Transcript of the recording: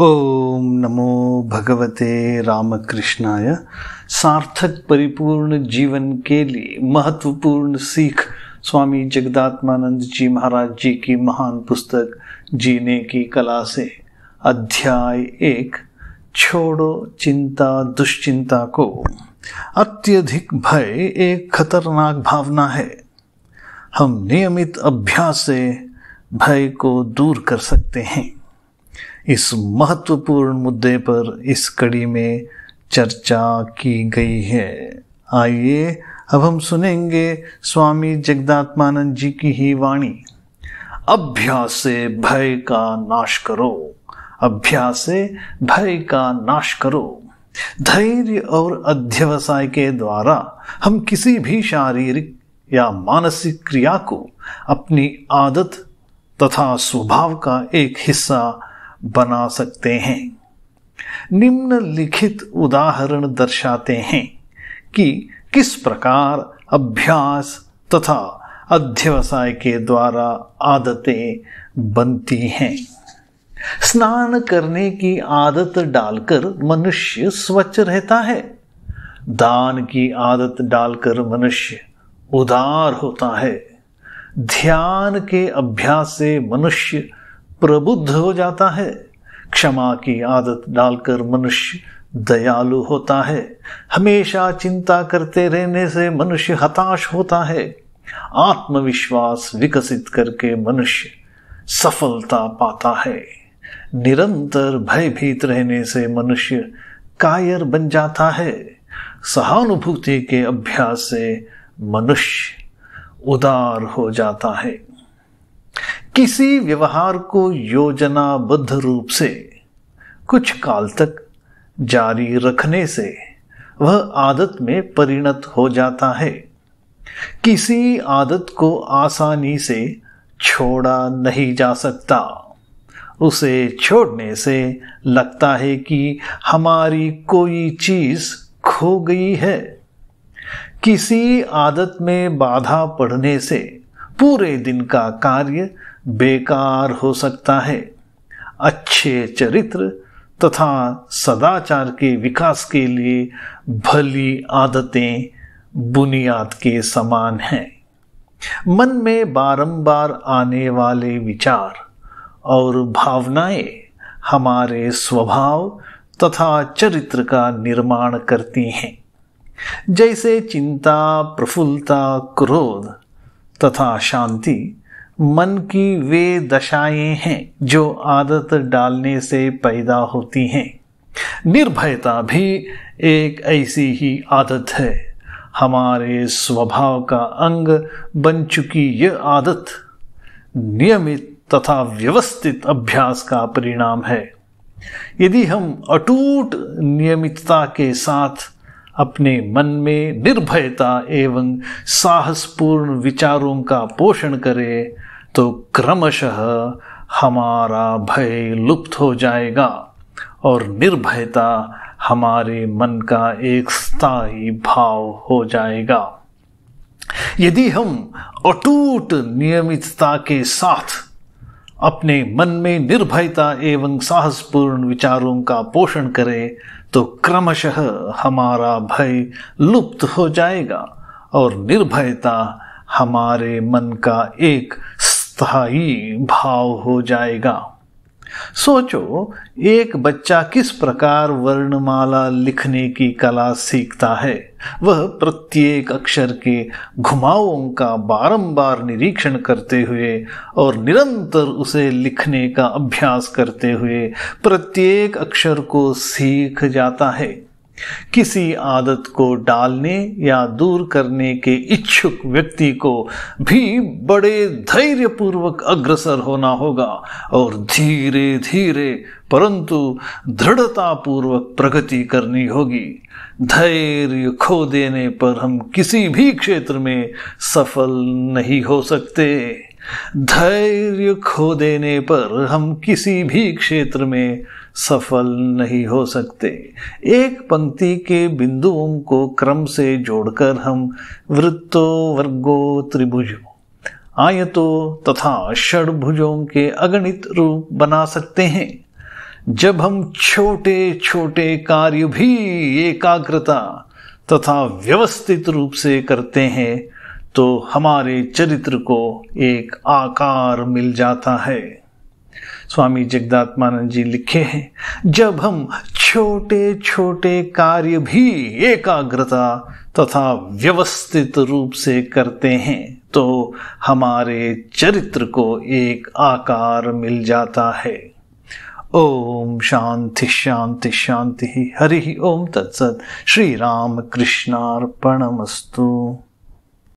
ओम नमो भगवते रामकृष्णाय सार्थक परिपूर्ण जीवन के लिए महत्वपूर्ण सीख स्वामी जगदात्मानंद जी महाराज जी की महान पुस्तक जीने की कला से अध्याय एक छोड़ो चिंता दुश्चिंता को अत्यधिक भय एक खतरनाक भावना है हम नियमित अभ्यास से भय को दूर कर सकते हैं इस महत्वपूर्ण मुद्दे पर इस कड़ी में चर्चा की गई है आइए अब हम सुनेंगे स्वामी जगदात्मानंद जी की ही वाणी अभ्यास से भय का नाश करो अभ्यास से भय का नाश करो धैर्य और अध्यवसाय के द्वारा हम किसी भी शारीरिक या मानसिक क्रिया को अपनी आदत तथा स्वभाव का एक हिस्सा बना सकते हैं निम्नलिखित उदाहरण दर्शाते हैं कि किस प्रकार अभ्यास तथा अध्यवसाय के द्वारा आदतें बनती हैं स्नान करने की आदत डालकर मनुष्य स्वच्छ रहता है दान की आदत डालकर मनुष्य उदार होता है ध्यान के अभ्यास से मनुष्य प्रबुद्ध हो जाता है क्षमा की आदत डालकर मनुष्य दयालु होता है हमेशा चिंता करते रहने से मनुष्य हताश होता है आत्मविश्वास विकसित करके मनुष्य सफलता पाता है निरंतर भयभीत रहने से मनुष्य कायर बन जाता है सहानुभूति के अभ्यास से मनुष्य उदार हो जाता है किसी व्यवहार को योजनाबद्ध रूप से कुछ काल तक जारी रखने से वह आदत में परिणत हो जाता है किसी आदत को आसानी से छोड़ा नहीं जा सकता उसे छोड़ने से लगता है कि हमारी कोई चीज खो गई है किसी आदत में बाधा पड़ने से पूरे दिन का कार्य बेकार हो सकता है अच्छे चरित्र तथा सदाचार के विकास के लिए भली आदतें बुनियाद के समान हैं मन में बारंबार आने वाले विचार और भावनाएं हमारे स्वभाव तथा चरित्र का निर्माण करती हैं जैसे चिंता प्रफुल्लता क्रोध तथा शांति मन की वे दशाएं हैं जो आदत डालने से पैदा होती हैं निर्भयता भी एक ऐसी ही आदत है हमारे स्वभाव का अंग बन चुकी यह आदत नियमित तथा व्यवस्थित अभ्यास का परिणाम है यदि हम अटूट नियमितता के साथ अपने मन में निर्भयता एवं साहसपूर्ण विचारों का पोषण करे तो क्रमशः हमारा भय लुप्त हो जाएगा और निर्भयता हमारे मन का एक स्थायी भाव हो जाएगा यदि हम अटूट नियमितता के साथ अपने मन में निर्भयता एवं साहसपूर्ण विचारों का पोषण करें तो क्रमशः हमारा भय लुप्त हो जाएगा और निर्भयता हमारे मन का एक स्थायी भाव हो जाएगा सोचो एक बच्चा किस प्रकार वर्णमाला लिखने की कला सीखता है वह प्रत्येक अक्षर के घुमावों का बारंबार निरीक्षण करते हुए और निरंतर उसे लिखने का अभ्यास करते हुए प्रत्येक अक्षर को सीख जाता है किसी आदत को डालने या दूर करने के इच्छुक व्यक्ति को भी बड़े धैर्यपूर्वक अग्रसर होना होगा और धीरे धीरे परंतु दृढ़तापूर्वक प्रगति करनी होगी धैर्य खो देने पर हम किसी भी क्षेत्र में सफल नहीं हो सकते धैर्य खो देने पर हम किसी भी क्षेत्र में सफल नहीं हो सकते एक पंक्ति के बिंदुओं को क्रम से जोड़कर हम वृत्तो वर्गो त्रिभुजों आयतों तथा षडभुजों के अगणित रूप बना सकते हैं जब हम छोटे छोटे कार्य भी एकाग्रता तथा व्यवस्थित रूप से करते हैं तो हमारे चरित्र को एक आकार मिल जाता है स्वामी जगदात्मानंद जी लिखे हैं जब हम छोटे छोटे कार्य भी एकाग्रता तथा व्यवस्थित रूप से करते हैं तो हमारे चरित्र को एक आकार मिल जाता है ओम शांति शांति शांति हरि ओम तत्सत श्री राम कृष्णार्पणमस्तु